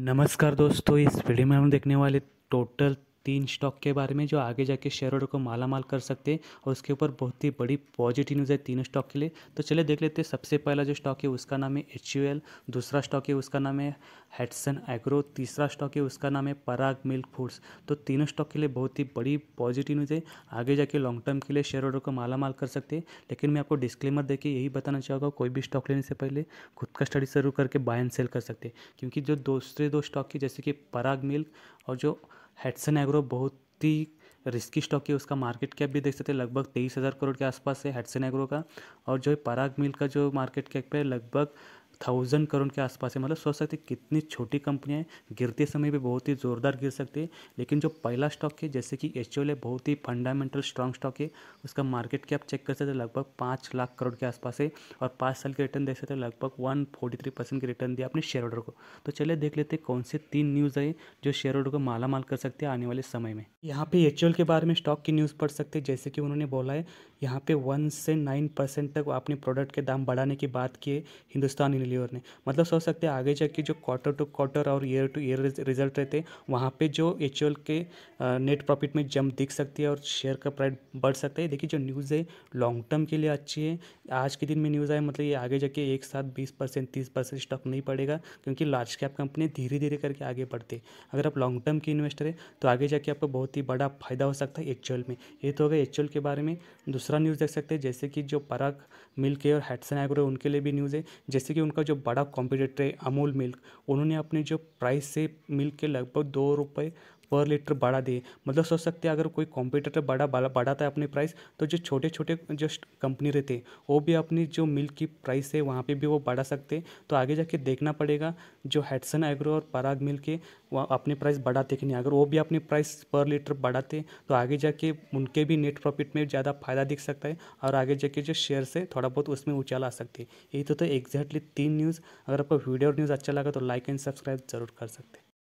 नमस्कार दोस्तों इस वीडियो में हम देखने वाले टोटल तीन स्टॉक के बारे में जो आगे जाके शेयर होल्डर को माला माल कर सकते हैं और उसके ऊपर बहुत ही बड़ी पॉजिटिव न्यूज़ है तीनों स्टॉक के लिए तो चले देख लेते हैं सबसे पहला जो स्टॉक है उसका नाम है एच दूसरा स्टॉक है उसका नाम है हेडसन एग्रो तीसरा स्टॉक है उसका नाम है पराग मिल्क फूड्स तो तीनों स्टॉक के लिए बहुत ही बड़ी पॉजिटिव न्यूज़ है आगे जाके लॉन्ग टर्म के लिए शेयर होल्डर को माला माल कर सकते हैं लेकिन मैं आपको डिस्क्लेमर देके यही बताना चाहूँगा कोई भी स्टॉक लेने से पहले खुद का स्टडी शुरू करके बाय एंड सेल कर सकते हैं क्योंकि जो दूसरे दो स्टॉक की जैसे कि पराग मिल्क और जो हेडसन एग्रो बहुत ही रिस्की स्टॉक है उसका मार्केट कैप भी देख सकते हैं लगभग तेईस हज़ार करोड़ के आसपास है हेडसन एग्रो का और जो है पराग मिल का जो मार्केट कैप है लगभग थाउजेंड करोड़ के आसपास है मतलब सोच सकते कितनी छोटी कंपनियाँ हैं गिरते समय भी बहुत ही ज़ोरदार गिर सकते हैं लेकिन जो पहला स्टॉक है जैसे कि एच है बहुत ही फंडामेंटल स्ट्रॉन्ग स्टॉक है उसका मार्केट कैप चेक कर सकते हैं तो लगभग पाँच लाख करोड़ के आसपास है और पाँच साल के रिटर्न देख सकते हैं तो लगभग वन फोर्टी थ्री परसेंट के रिटर्न दिया अपने शेयर होल्डर को तो चलिए देख लेते हैं कौन से तीन न्यूज़ है जो शेयर होल्डर को माला माल कर सकते हैं आने वाले समय में यहाँ पे एच के बारे में स्टॉक की न्यूज़ पढ़ सकते हैं जैसे कि उन्होंने बोला है यहाँ पे वन से नाइन परसेंट तक अपने प्रोडक्ट के दाम बढ़ाने की बात की है हिंदुस्तान फेल्योर नहीं मतलब सोच सकते हैं आगे जाके जो क्वार्टर टू क्वार्टर और ईयर टू ईयर रिजल्ट रहते हैं वहाँ पे जो एच के नेट प्रॉफिट में जंप दिख सकती है और शेयर का प्राइस बढ़ सकता है देखिए जो न्यूज़ है लॉन्ग टर्म के लिए अच्छी है आज के दिन में न्यूज़ आए मतलब ये आगे जाके एक साथ बीस परसेंट तीस परसेंट स्टॉक नहीं पड़ेगा क्योंकि लार्ज कैप कंपनी धीरे धीरे करके आगे बढ़ते अगर आप लॉन्ग टर्म के इन्वेस्टर है तो आगे जाके आपको बहुत ही बड़ा फायदा हो सकता है एक्चुअल में ये तो होगा एक्चुअल के बारे में दूसरा न्यूज़ देख सकते हैं जैसे कि जो पराग मिल्क और हेडसन एग्रो उनके लिए भी न्यूज़ है जैसे कि उनका का जो बड़ा कॉम्पिटेटर है अमूल मिल्क उन्होंने अपने जो प्राइस से मिल्क के लगभग दो रुपये पर लीटर बढ़ा दिए मतलब सोच सकते हैं अगर कोई कॉम्पिटेटर बड़ा बढ़ाता है अपनी प्राइस तो जो छोटे छोटे जो कंपनी रहते हैं वो भी अपनी जो मिल्क की प्राइस है वहाँ पर भी वो बढ़ा सकते हैं तो आगे जाके देखना पड़ेगा जो हेडसन एग्रो और पराग मिल के अपनी प्राइस बढ़ाते कि नहीं अगर वो भी अपनी प्राइस पर लीटर बढ़ाते तो आगे जाके उनके भी नेट प्रॉफिट में ज़्यादा फ़ायदा दिख सकता है और आगे जाके जो शेयर से थोड़ा बहुत उसमें उछाल आ सकती है यही तो, तो एग्जैक्टली तीन न्यूज़ अगर आपको वीडियो और न्यूज़ अच्छा लगा तो लाइक एंड सब्सक्राइब जरूर कर सकते हैं